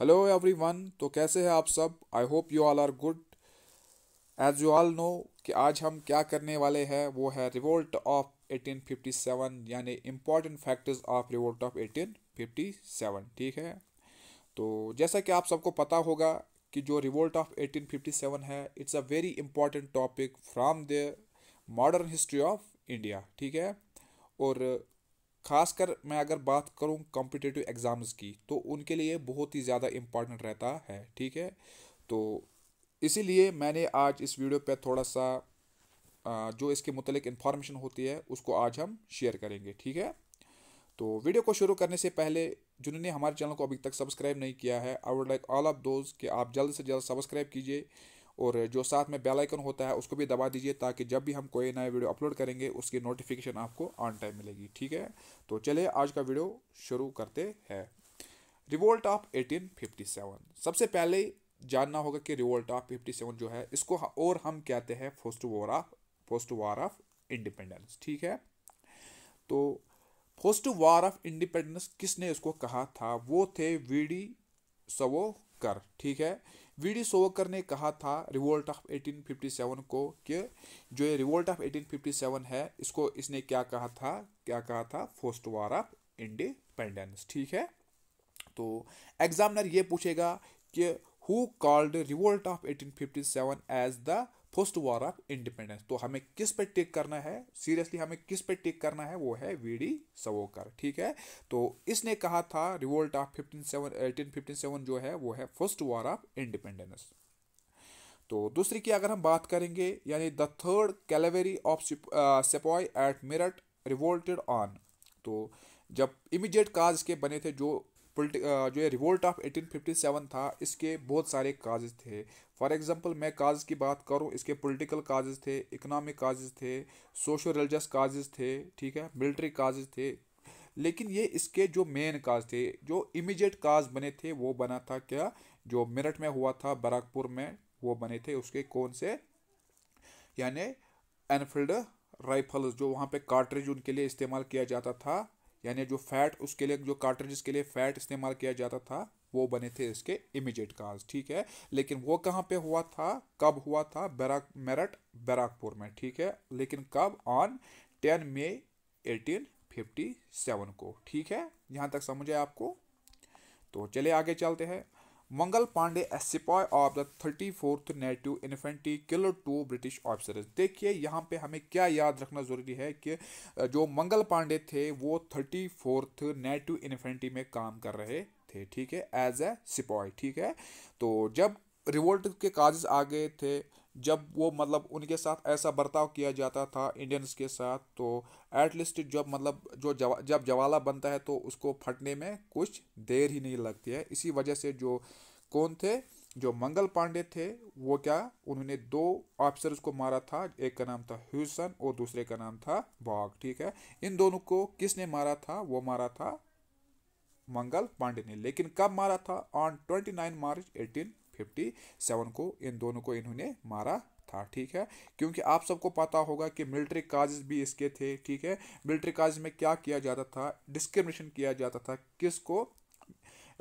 hello everyone तो कैसे हैं आप सब I hope you all are good as you all know कि आज हम क्या करने वाले हैं वो है रिवोल्ट ऑफ 1857 यानी important factors of revolt of 1857 ठीक है तो जैसा कि आप सबको पता होगा कि जो रिवोल्ट ऑफ 1857 है it's a very important topic from the modern history of India ठीक है और खासकर मैं अगर बात करूँ कॉम्पिटेटिव एग्ज़ाम्स की तो उनके लिए बहुत ही ज़्यादा इम्पॉर्टेंट रहता है ठीक है तो इसीलिए मैंने आज इस वीडियो पर थोड़ा सा जो इसके मतलब इन्फॉर्मेशन होती है उसको आज हम शेयर करेंगे ठीक है तो वीडियो को शुरू करने से पहले जिन्होंने हमारे चैनल को अभी तक सब्सक्राइब नहीं किया है I would like all of those कि आप जल्द से जल्द सब्सक्राइब कीजिए और जो साथ में बेल आइकन होता है उसको भी दबा दीजिए ताकि जब भी हम कोई नया वीडियो अपलोड करेंगे उसकी नोटिफिकेशन आपको ऑन टाइम मिलेगी ठीक है तो चलिए आज का वीडियो शुरू करते हैं रिवोल्ट ऑफ 1857 सबसे पहले जानना होगा कि रिवोल्ट ऑफ 57 जो है इसको और हम कहते हैं first war of first war of independence ठीक है तो फर्स्ट वॉर ऑफ इंडिपेंडेंस किसने इसको कहा था वो थे वीडी सवो कर ठीक है वी डी सोवकर ने कहा था रिवोल्ट ऑफ 1857 को कि जो ये रिवोल्ट ऑफ 1857 है इसको इसने क्या कहा था क्या कहा था फर्स्ट वार ऑफ इंडिपेंडेंस ठीक है तो एग्जामिनर ये पूछेगा कि who called revolt of 1857 as the post war of independence तो हमें किस पे टेक करना है सीरियसली हमें किस पे टेक करना है वो है वी डी सवोकर ठीक है तो इसने कहा था revolt of fifteen seven eighteen fifteen seven जो है वो है फर्स्ट वॉर ऑफ इंडिपेंडेंस तो दूसरी की अगर हम बात करेंगे यानी the third cavalry of sepoy at Meerut revolted on तो जब इमीडिएट काज के बने थे जो जो है रिवोल्ट ऑफ 1857 था इसके बहुत सारे काजेज थे फॉर एग्जांपल मैं काज की बात करूं इसके पॉलिटिकल काजेज थे इकोनॉमिक काजेज थे सोशो रिलीजस काजेज थे ठीक है मिलिट्री काजेज थे लेकिन ये इसके जो मेन काज थे जो इमीडिएट काज बने थे वो बना था क्या जो मेरठ में हुआ था बराकपुर में वो बने थे उसके कौन से यानी एनफील्ड राइफल्स जो वहाँ पे कार्ट्रिज उनके लिए इस्तेमाल किया जाता था यानी जो फैट उसके लिए जो कार्ट्रिज के लिए फैट इस्तेमाल किया जाता था वो बने थे इसके इमीजिएट काज ठीक है लेकिन वो कहाँ पे हुआ था कब हुआ था बैराक मेरठ बैराकपुर में ठीक है लेकिन कब on ten May eighteen fifty seven को ठीक है यहाँ तक समझ आए आपको तो चले आगे चलते हैं Mangal Pandey as sepoy of the thirty fourth native infantry killer two British officers देखिए यहाँ पे हमें क्या याद रखना ज़रूरी है कि जो मंगल पांडे थे वो थर्टी फोर्थ नेटिव इन्फेंट्री में काम कर रहे थे ठीक है एज ए सिपॉय ठीक है तो जब रिवोल्ट के काजेज आ गए थे जब वो मतलब उनके साथ ऐसा बर्ताव किया जाता था इंडियंस के साथ तो एटलीस्ट जब मतलब जो जवा, जब जवाला बनता है तो उसको फटने में कुछ देर ही नहीं लगती है इसी वजह से जो कौन थे जो मंगल पांडे थे वो क्या उन्होंने दो ऑफिसर्स को मारा था एक का नाम था ह्यूसन और दूसरे का नाम था बॉग ठीक है इन दोनों को किसने मारा था वो मारा था मंगल पांडे ने लेकिन कब मारा था on twenty nine March eighteen fifty seven को इन दोनों को इन्होंने मारा था ठीक है क्योंकि आप सबको पता होगा कि मिलिट्री काजेज भी इसके थे ठीक है मिलिट्री काज में क्या किया जाता था डिस्क्रिमिनेशन किया जाता था किसको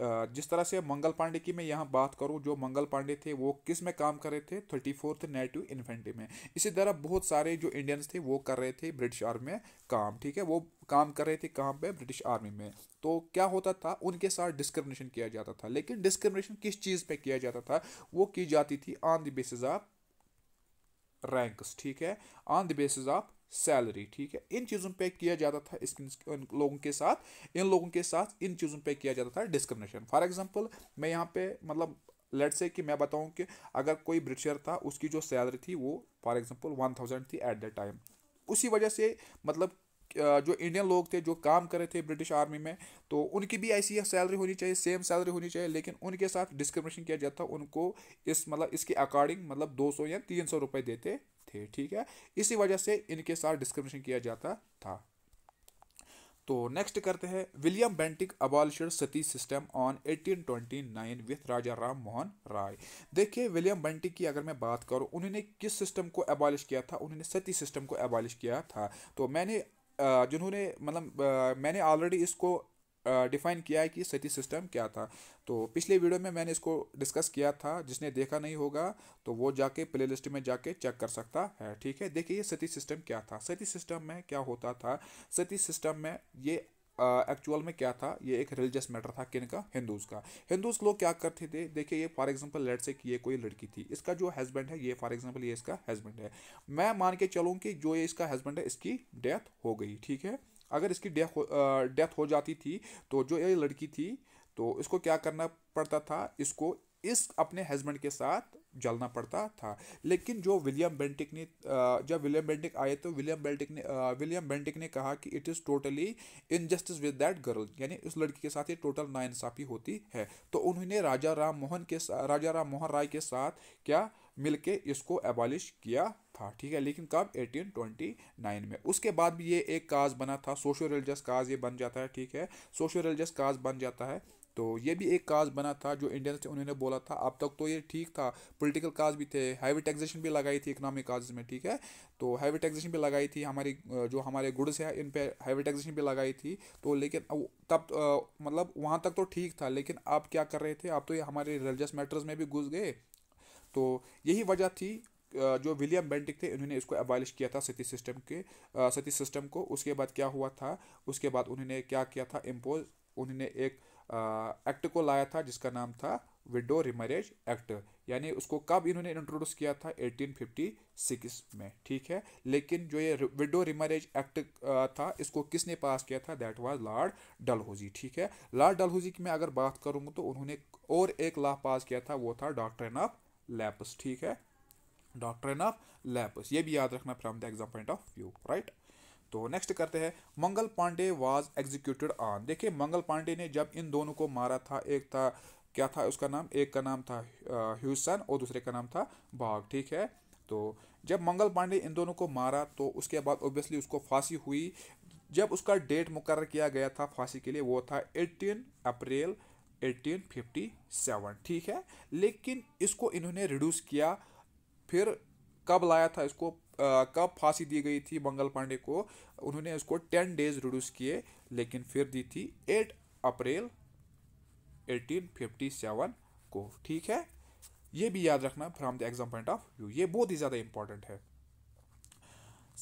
जिस तरह से मंगल पांडे की मैं यहाँ बात करूँ जो मंगल पांडे थे वो किस में काम कर रहे थे थर्टी फोर्थ नेटिव इन्फेंट्री में इसी तरह बहुत सारे जो इंडियंस थे वो कर रहे थे ब्रिटिश आर्मी में काम ठीक है वो काम कर रहे थे काम पे ब्रिटिश आर्मी में तो क्या होता था उनके साथ डिस्क्रिमिनेशन किया जाता था लेकिन डिस्क्रिमिनेशन किस चीज़ पे किया जाता था वो की जाती थी on the basis of ranks ठीक है on the basis of salary ठीक है इन चीज़ों पे किया जाता था इस लोगों के साथ इन लोगों के साथ इन चीज़ों पे किया जाता था डिस्क्रिमिनेशन फॉर एग्जांपल मैं यहाँ पे मतलब लेट से कि मैं बताऊँ कि अगर कोई ब्रिटिशर था उसकी जो सैलरी थी वो फॉर एग्जाम्पल वन थाउजेंड थी एट द टाइम उसी वजह से मतलब जो इंडियन लोग थे जो काम कर रहे थे ब्रिटिश आर्मी में तो उनकी भी ऐसी सैलरी होनी चाहिए सेम सैलरी होनी चाहिए लेकिन उनके साथ डिस्क्रिमिनेशन किया जाता उनको इस मतलब इसके अकॉर्डिंग मतलब दो सौ या तीन सौ रुपए देते थे ठीक है इसी वजह से इनके साथ डिस्क्रिमिनेशन किया जाता था तो नेक्स्ट करते हैं William Bentinck abolisher sati system on 1829 with Raja Ram Mohan Roy देखिए विलियम बेंटिक की अगर मैं बात करूं उन्होंने किस सिस्टम को एबॉलिश किया था उन्होंने सती सिस्टम को एबॉलिश किया था तो मैंने जिन्होंने मतलब मैंने ऑलरेडी इसको डिफाइन किया है कि सती सिस्टम क्या था तो पिछले वीडियो में मैंने इसको डिस्कस किया था जिसने देखा नहीं होगा तो वो जाके प्ले लिस्ट में जाके चेक कर सकता है ठीक है देखिए ये सती सिस्टम क्या था सती सिस्टम में क्या होता था सती सिस्टम में ये एक्चुअल में क्या था ये एक रिलीजियस मैटर था किन का हिंदूज का हिंदूज लोग क्या करते थे देखिए ये फॉर एग्जांपल लेट से कि ये कोई लड़की थी इसका जो हस्बैंड है ये फॉर एग्जांपल ये इसका हस्बैंड है मैं मान के चलूँ कि जो ये इसका हस्बैंड है इसकी डेथ हो गई ठीक है अगर इसकी डेथ डेथ हो जाती थी तो जो ये लड़की थी तो इसको क्या करना पड़ता था इसको इस अपने हस्बैंड के साथ जलना पड़ता था लेकिन जो विलियम बेंटिक ने जब विलियम बेंटिक आए तो विलियम बेंटिक ने विलियम बेंटिक ने कहा कि it is totally injustice with that girl यानी उस लड़की के साथ ये टोटल नाइंसाफ़ी होती है तो उन्होंने राजा राम मोहन के राजा राम मोहन राय के साथ क्या मिलके इसको एबॉलिश किया था ठीक है लेकिन कब 1829 में उसके बाद भी ये एक काज बना था सोशो रिलीजियस काज ये बन जाता है ठीक है सोशो रिलीजियस काज बन जाता है तो ये भी एक काज बना था जो इंडियंस थे उन्होंने बोला था अब तक तो ये ठीक था पॉलिटिकल काज भी थे हैवी टैक्सेशन भी लगाई थी इकोनॉमिक काज में ठीक है तो हैवी टैक्सेशन भी लगाई थी हमारी जो हमारे गुड्स है इन पर हैवी टैक्सेशन भी लगाई थी तो लेकिन तब तो, मतलब वहाँ तक तो ठीक था लेकिन आप क्या कर रहे थे आप तो ये हमारे रिलीजियस मैटर्स में भी घुस गए तो यही वजह थी जो विलियम बेंटिक थे उन्होंने इसको एबॉलिश किया था सती सिस्टम के सती सिस्टम को उसके बाद क्या हुआ था उसके बाद उन्होंने क्या किया था इम्पोज उन्होंने एक एक्ट को लाया था जिसका नाम था विडो रिमरेज एक्ट यानी उसको कब इन्होंने इंट्रोड्यूस किया था 1856 में ठीक है लेकिन जो ये विडो रिमरेज एक्ट था इसको किसने पास किया था दैट वाज लॉर्ड डलहौजी ठीक है लॉर्ड डलहौजी की मैं अगर बात करूँगा तो उन्होंने और एक लॉ पास किया था वो था डॉक्ट्रेन ऑफ लैपस ठीक है डॉक्ट्रिन ऑफ लैपस ये भी याद रखना from the exam point of view right तो नेक्स्ट करते हैं Mangal Pandey was executed on देखिए मंगल पांडे ने जब इन दोनों को मारा था एक था क्या था उसका नाम एक का नाम था ह्यूसन और दूसरे का नाम था बाघ ठीक है तो जब मंगल पांडे इन दोनों को मारा तो उसके बाद ऑब्वियसली उसको फांसी हुई जब उसका डेट मुकर किया गया था फांसी के लिए वो था एटीन अप्रैल 1857 ठीक है लेकिन इसको इन्होंने रिड्यूस किया फिर कब लाया था इसको आ, कब फांसी दी गई थी मंगल पांडे को उन्होंने इसको टेन डेज रिड्यूस किए लेकिन फिर दी थी एट अप्रैल 1857 को ठीक है ये भी याद रखना from the exam point of view ये बहुत ही ज़्यादा इंपॉर्टेंट है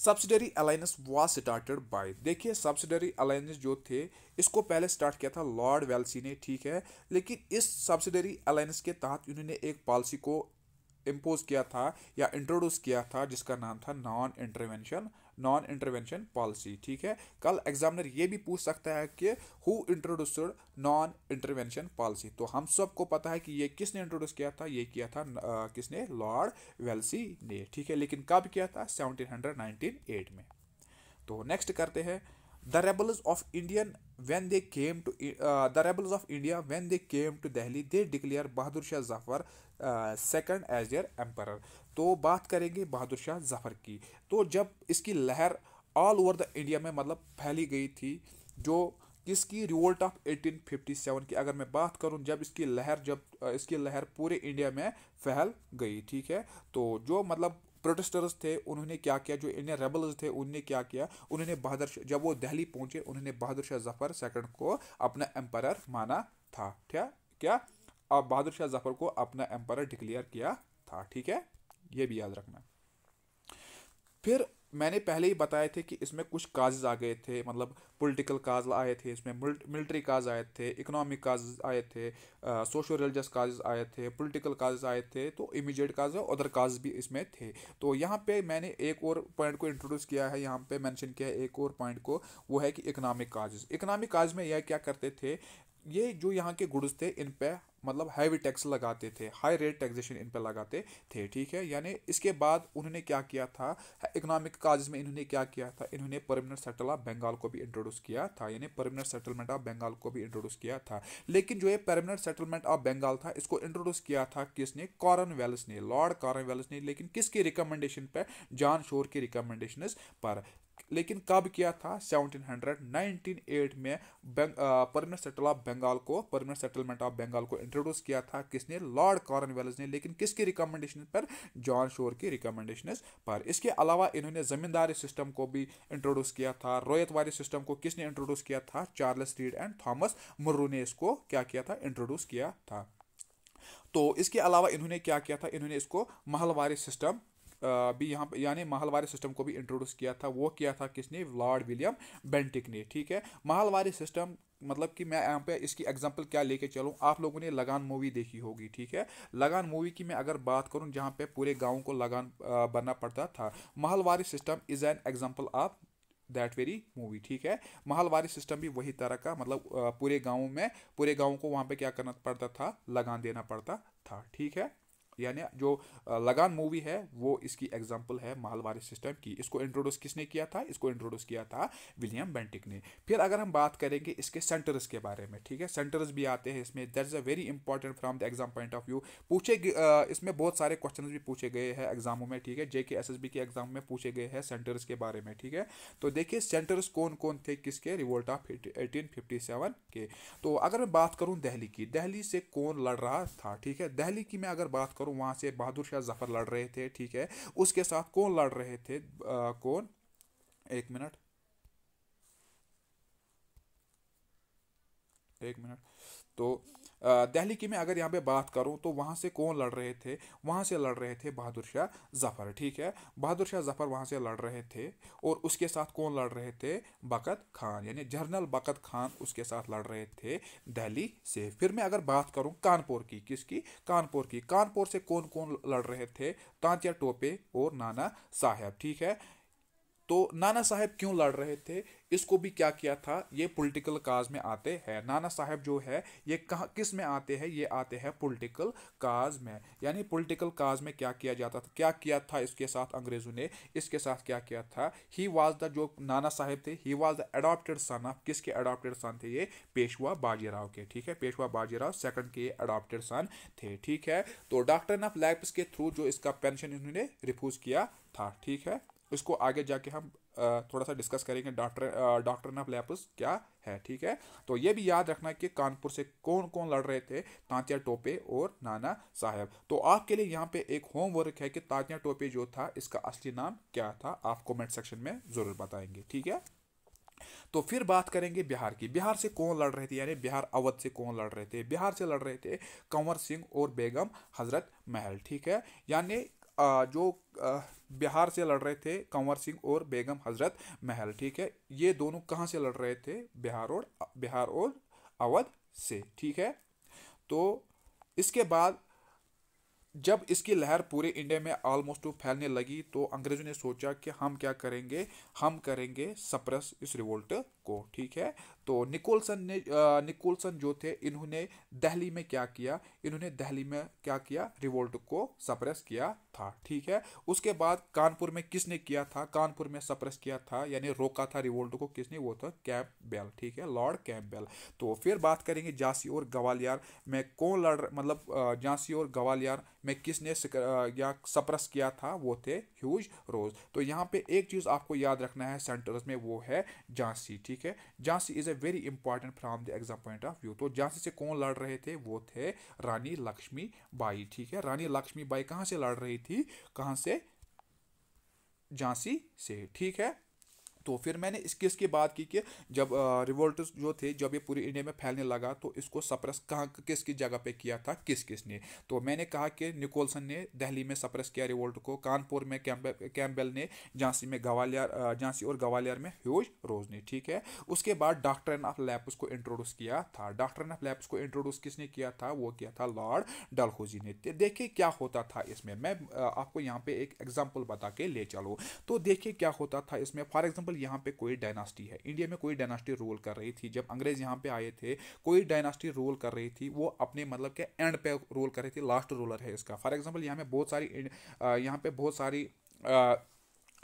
subsidiary alliance was started by देखिए सब्सिडरी अलायंस जो थे इसको पहले स्टार्ट किया था लॉर्ड वेल्सी ने ठीक है लेकिन इस सब्सिडरी अलायंस के तहत इन्होंने एक पॉलिसी को इम्पोज किया था या इंट्रोड्यूस किया था जिसका नाम था non intervention non intervention policy ठीक है कल एग्जामिनर ये भी पूछ सकता है कि who introduced non intervention policy तो हम सबको पता है कि ये किसने इंट्रोड्यूस किया था ये किया था आ, किसने लॉर्ड वेल्सी ने ठीक है लेकिन कब किया था सेवनटीन में तो नेक्स्ट करते हैं the rebels of indian when they came to uh, the rebels of india when they came to delhi they declare bahadur shah zafar second as your emperor तो बात करेंगे बहादुर शाह जफ़र की तो जब इसकी लहर ऑल ओवर द इंडिया में मतलब फैली गई थी जो किसकी रिवोल्ट ऑफ 1857 की अगर मैं बात करूं जब इसकी लहर जब uh, इसकी लहर पूरे इंडिया में फैल गई ठीक है तो जो मतलब प्रोटेस्टर्स थे उन्होंने क्या किया जो इंडियन रेबल्स थे उन्होंने क्या किया उन्होंने बहादुर जब वो दिल्ली पहुंचे उन्होंने बहादुर शाह जफर सेकंड को अपना एम्पायर माना था है क्या अब बहादुर शाह जफर को अपना एम्पायर डिक्लेयर किया था ठीक है ये भी याद रखना फिर मैंने पहले ही बताए थे कि इसमें कुछ काजेज आ गए थे मतलब पॉलिटिकल काज आए थे इसमें मिलिट्री काज आए थे इकोनॉमिक काज आए थे सोशल रिलीजस काजेज आए थे पॉलिटिकल काजेज आए थे तो इमीडिएट काज और अदर काज भी इसमें थे तो यहाँ पे मैंने एक और पॉइंट को इंट्रोड्यूस किया है यहाँ पे मैंशन किया है एक और पॉइंट को वो है कि इकोनॉमिक काजेज इकोनॉमिक काज में यह क्या करते थे ये जो यहाँ के गुड्स थे इन पर मतलब हैवी टैक्स लगाते थे हाई रेट टैक्सेशन इन पर लगाते थे ठीक है यानी इसके बाद उन्होंने क्या किया था इकोनॉमिक काजेज में इन्होंने क्या किया था इन्होंने परमानेंट सेटल ऑफ बंगाल को भी इंट्रोड्यूस किया था यानी परमानेंट सेटलमेंट ऑफ बंगाल को भी इंट्रोड्यूस किया था लेकिन जो ये परमानेंट सेटलमेंट ऑफ बंगाल था इसको इंट्रोड्यूस किया था किसने कॉर्नवेल्स ने लॉर्ड वेल्स ने लेकिन किसकी रिकमेंडेशन पर जान शोर की रिकमेंडेशन पर लेकिन कब किया था 1798 में परमानेंट सेटल ऑफ बंगाल को परमानेंट सेटलमेंट ऑफ बंगाल को इंट्रोड्यूस किया था किसने लॉर्ड कॉर्नवेलिस ने लेकिन किसकी रिकमेंडेशन पर जॉन शोर की रिकमेंडेशन पर इसके अलावा इन्होंने जमींदारी सिस्टम को भी इंट्रोड्यूस किया था रोयतवारी सिस्टम को किसने इंट्रोड्यूस किया था Charles Reed and Thomas Munro ने इसको क्या किया था इंट्रोड्यूस किया था तो इसके अलावा इन्होंने क्या किया था इन्होंने इसको महलवारी सिस्टम भी यहाँ यानी माहलवारी सिस्टम को भी इंट्रोड्यूस किया था वो किया था किसने लॉर्ड विलियम बेंटिक ने ठीक है माहलवारी सिस्टम मतलब कि मैं यहाँ पे इसकी एग्जांपल क्या लेके चलूँ आप लोगों ने लगान मूवी देखी होगी ठीक है लगान मूवी की मैं अगर बात करूँ जहाँ पे पूरे गांव को लगान बनना पड़ता था Mahalwari system is an example of that very movie ठीक है माहवारी सिस्टम भी वही तरह का मतलब पूरे गाँव में पूरे गाँव को वहाँ पर क्या करना पड़ता था लगान देना पड़ता था ठीक है यानी जो लगान मूवी है वो इसकी एग्जाम्पल है मालवारी सिस्टम की इसको इंट्रोड्यूस किसने किया था इसको इंट्रोड्यूस किया था विलियम बेंटिक ने फिर अगर हम बात करेंगे इसके सेंटर्स के बारे में ठीक है सेंटर्स भी आते हैं इसमें that is a very important from the exam point of view पूछे इसमें बहुत सारे क्वेश्चन भी पूछे गए हैं एग्जामों में ठीक है J K S S B के एग्जाम में पूछे गए हैं सेंटर्स के बारे में ठीक है तो देखिए सेंटर्स कौन कौन थे किसके revolt of eighteen fifty seven के तो अगर मैं बात करूँ दहली की दहली से कौन लड़ रहा था ठीक है दहली की मैं अगर बात करूँ करो वहाँ से बहादुर शाह जफर लड़ रहे थे ठीक है उसके साथ कौन लड़ रहे थे आ, कौन एक मिनट एक मिनट तो दिल्ली की मैं अगर यहाँ पे बात करूँ तो वहाँ से कौन लड़ रहे थे वहाँ से लड़ रहे थे बहादुर शाह जफ़र ठीक है बहादुर शाह जफ़र वहाँ से लड़ रहे थे और उसके साथ कौन लड़ रहे थे बकत खान यानी जनरल बकत खान उसके साथ लड़ रहे थे दिल्ली से फिर मैं अगर बात करूँ कानपुर की किसकी कानपुर की कानपुर से कौन कौन लड़ रहे थे तांतिया टोपे और नाना साहेब ठीक है तो नाना साहब क्यों लड़ रहे थे इसको भी क्या किया था ये पॉलिटिकल काज में आते हैं नाना साहब जो है ये कहाँ किस में आते हैं ये आते हैं पॉलिटिकल काज में यानी पॉलिटिकल काज में क्या किया जाता था क्या किया था इसके साथ अंग्रेज़ों ने इसके साथ क्या किया था ही वाज द जो नाना साहब थे ही was the adopted son of किसके अडोप्टेड सन थे ये पेशवा बाजीराव के ठीक है पेशवा बाजीराव सेकंड के अडोप्टेड सन थे ठीक है तो डॉक्टर ऑफ लैप्स के थ्रू जो इसका पेंशन इन्होंने रिफ्यूज़ किया था ठीक है इसको आगे जाके हम थोड़ा सा डिस्कस करेंगे डॉक्टर डॉक्टर ऑफ लैपस क्या है ठीक है तो ये भी याद रखना कि कानपुर से कौन कौन लड़ रहे थे तांतिया टोपे और नाना साहब तो आपके लिए यहाँ पे एक होमवर्क है कि तांतिया टोपे जो था इसका असली नाम क्या था आप कॉमेंट सेक्शन में ज़रूर बताएंगे ठीक है तो फिर बात करेंगे बिहार की बिहार से कौन लड़ रहे थे यानी बिहार अवध से कौन लड़ रहे थे बिहार से लड़ रहे थे कंवर सिंह और बेगम हजरत महल ठीक है यानी जो बिहार से लड़ रहे थे कंवर सिंह और बेगम हजरत महल ठीक है ये दोनों कहाँ से लड़ रहे थे बिहार और बिहार और अवध से ठीक है तो इसके बाद जब इसकी लहर पूरे इंडिया में ऑलमोस्ट तो फैलने लगी तो अंग्रेज़ों ने सोचा कि हम क्या करेंगे हम करेंगे सप्रेस इस रिवोल्ट को ठीक है तो निकोलसन ने निकोलसन जो थे इन्होंने दिल्ली में क्या किया इन्होंने दिल्ली में क्या किया रिवोल्ट को सप्रेस किया था ठीक है उसके बाद कानपुर में किसने किया था कानपुर में सप्रेस किया था यानी रोका था रिवोल्ट को किसने वो था कैंप बेल ठीक है लॉर्ड कैंप बेल तो फिर बात करेंगे झांसी और ग्वालियर में कौन लड़ मतलब झांसी और ग्वालियर में किसने या सप्रेस किया था वो थे ह्यूज रोज तो यहाँ पे एक चीज़ आपको याद रखना है सेंटर्स में वो है झांसी ठीक है Jhansi is a very important from the exam point of view तो झांसी से कौन लड़ रहे थे वो थे रानी लक्ष्मी बाई ठीक है रानी लक्ष्मी बाई कहाँ से लड़ रही थी कहाँ से झांसी से ठीक है तो फिर मैंने इस केस की बात की कि जब रिवोल्ट जो थे जब ये पूरी इंडिया में फैलने लगा तो इसको सप्रेस कहाँ किस किस जगह पे किया था किस किस ने तो मैंने कहा कि निकोलसन ने दिल्ली में सप्रेस किया रिवोल्ट को कानपुर में कैम्बेल ने झांसी में ग्वालियर झांसी और ग्वालियर में ह्यूज रोज ने ठीक है उसके बाद डॉक्टर ऑफ लैप्स को इंट्रोड्यूस किया था डॉक्टर ऑफ लैप्स को इंट्रोड्यूस किसने किया था वो किया था लॉर्ड डलहोजी ने तो देखिए क्या होता था इसमें मैं आपको यहाँ पर एक एग्जाम्पल बता के ले चलूँ तो देखिए क्या होता था इसमें फॉर एग्जाम्पल एग्जाम्पल यहाँ पे कोई डायनास्टी है इंडिया में कोई डायनास्टी रूल कर रही थी जब अंग्रेज यहाँ पे आए थे कोई डायनास्टी रूल कर रही थी वो अपने मतलब के एंड पे रूल कर रही थी लास्ट रूलर है इसका फॉर एग्जाम्पल यहाँ में बहुत सारी यहाँ पे बहुत सारी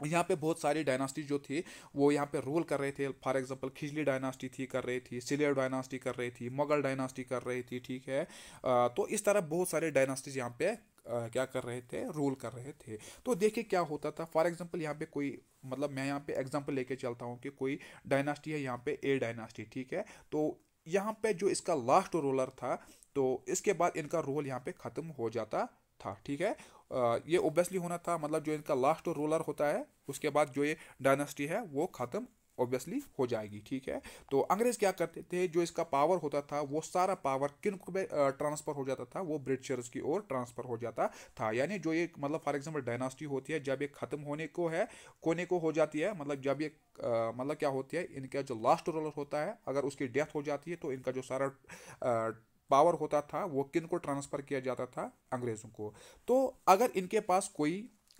यहाँ पे बहुत सारी डायनास्टी जो थी वो यहाँ पे रूल कर रहे थे फॉर एग्जांपल खिजली डायनास्टी थी कर रही थी सिलेर डायनास्टी कर रही थी मुगल डायनास्टी कर रही थी ठीक है आ, तो इस तरह बहुत सारे डायनास्टीज यहाँ पे क्या कर रहे थे रूल कर रहे थे तो देखिए क्या होता था फॉर एग्जाम्पल यहाँ पे कोई मतलब मैं यहाँ पे एग्जाम्पल लेके चलता हूँ कि कोई डायनास्टी है यहाँ पे ए डायनास्टी ठीक है तो यहाँ पे जो इसका लास्ट रोलर था तो इसके बाद इनका रोल यहाँ पे ख़त्म हो जाता था ठीक है आ, ये ओब्वियसली होना था मतलब जो इनका लास्ट रोलर होता है उसके बाद जो ये डायनास्टी है वो ख़त्म ऑब्वियसली हो जाएगी ठीक है तो अंग्रेज क्या करते थे जो इसका पावर होता था वो सारा पावर किन में ट्रांसफर हो जाता था वो ब्रिटिशर्स की ओर ट्रांसफर हो जाता था यानी जो ये मतलब फॉर एग्जाम्पल डायनास्टी होती है जब ये खत्म होने को है कोने को हो जाती है मतलब जब ये मतलब क्या होती है इनका जो लास्ट रूलर होता है अगर उसकी डेथ हो जाती है तो इनका जो सारा पावर होता था वो किन को ट्रांसफ़र किया जाता था अंग्रेज़ों को तो अगर इनके पास कोई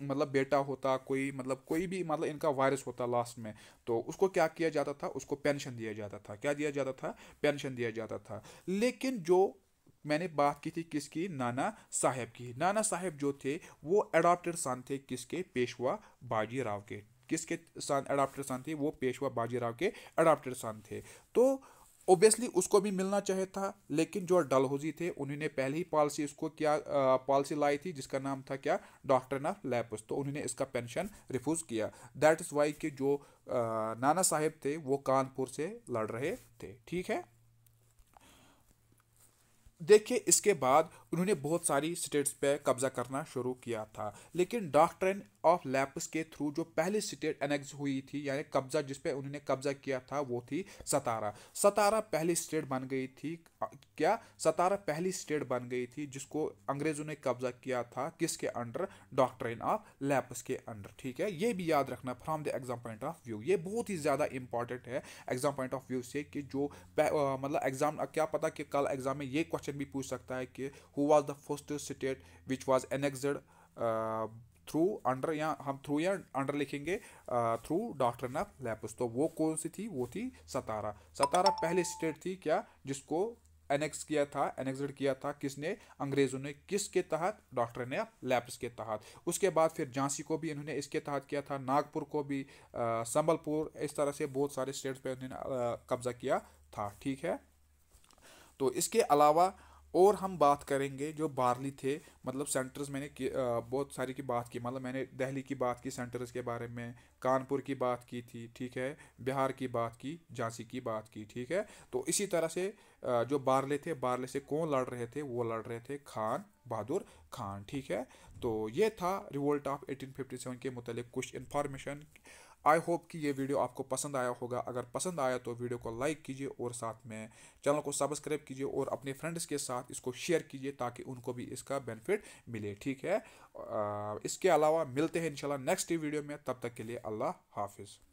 मतलब बेटा होता कोई मतलब कोई भी मतलब इनका वायरस होता लास्ट में तो उसको क्या किया जाता था उसको पेंशन दिया जाता था क्या दिया जाता था पेंशन दिया जाता था लेकिन जो मैंने बात की थी किसकी नाना साहेब की नाना साहेब जो थे वो एडॉप्टेड सन थे किसके पेशवा बाजीराव के किसके सन एडॉप्टेड सन थे वो पेशवा बाजीराव के एडॉप्टेड सन थे तो ओबियसली उसको भी मिलना चाहिए था लेकिन जो डलहोजी थे उन्होंने पहले ही पॉलिसी उसको क्या पॉलिसी लाई थी जिसका नाम था क्या डॉक्टर ऑफ लैपस तो उन्होंने इसका पेंशन रिफ्यूज़ किया दैट इज़ वाई कि जो आ, नाना साहेब थे वो कानपुर से लड़ रहे थे ठीक है देखिए इसके बाद उन्होंने बहुत सारी स्टेट्स पे कब्जा करना शुरू किया था लेकिन डॉक्ट्रेन ऑफ लैप्स के थ्रू जो पहली स्टेट एनेक्स हुई थी यानी कब्जा जिस पे उन्होंने कब्जा किया था वो थी सतारा सतारा पहली स्टेट बन गई थी क्या सतारा पहली स्टेट बन गई थी जिसको अंग्रेजों ने कब्जा किया था किसके अंडर डॉक्ट्रेन ऑफ लैप्स के अंडर ठीक है ये भी याद रखना from the exam point of view ये बहुत ही ज़्यादा इंपॉर्टेंट है एग्जाम पॉइंट ऑफ व्यू से कि जो मतलब एग्जाम क्या पता कि कल एग्जाम में ये क्वेश्चन क्वेश्चन भी पूछ सकता है कि who was the first state which was annexed through under या हम थ्रू या अंडर लिखेंगे थ्रू डॉक्टर ऑफ लेपस तो वो कौन सी थी वो थी सतारा सतारा पहली स्टेट थी क्या जिसको एनेक्स किया था एनेक्सड किया था किसने अंग्रेजों ने किसके तहत डॉक्टर ने लैप्स के तहत उसके बाद फिर झांसी को भी इन्होंने इसके तहत किया था नागपुर को भी uh, संबलपुर इस तरह से बहुत सारे स्टेट्स पे इन्होंने uh, कब्जा किया था ठीक है तो इसके अलावा और हम बात करेंगे जो बार्ली थे मतलब सेंटर्स मैंने बहुत सारी की बात की मतलब मैंने दिल्ली की बात की सेंटर्स के बारे में कानपुर की बात की थी ठीक है बिहार की बात की झांसी की बात की ठीक है तो इसी तरह से जो बारले थे बारले से कौन लड़ रहे थे वो लड़ रहे थे खान बहादुर खान ठीक है तो ये था रिवोल्ट ऑफ 1857 के मुतल कुछ इन्फॉर्मेशन आई होप कि ये वीडियो आपको पसंद आया होगा अगर पसंद आया तो वीडियो को लाइक कीजिए और साथ में चैनल को सब्सक्राइब कीजिए और अपने फ्रेंड्स के साथ इसको शेयर कीजिए ताकि उनको भी इसका बेनिफिट मिले ठीक है इसके अलावा मिलते हैं इंशाल्लाह नेक्स्ट वीडियो में तब तक के लिए अल्लाह हाफिज़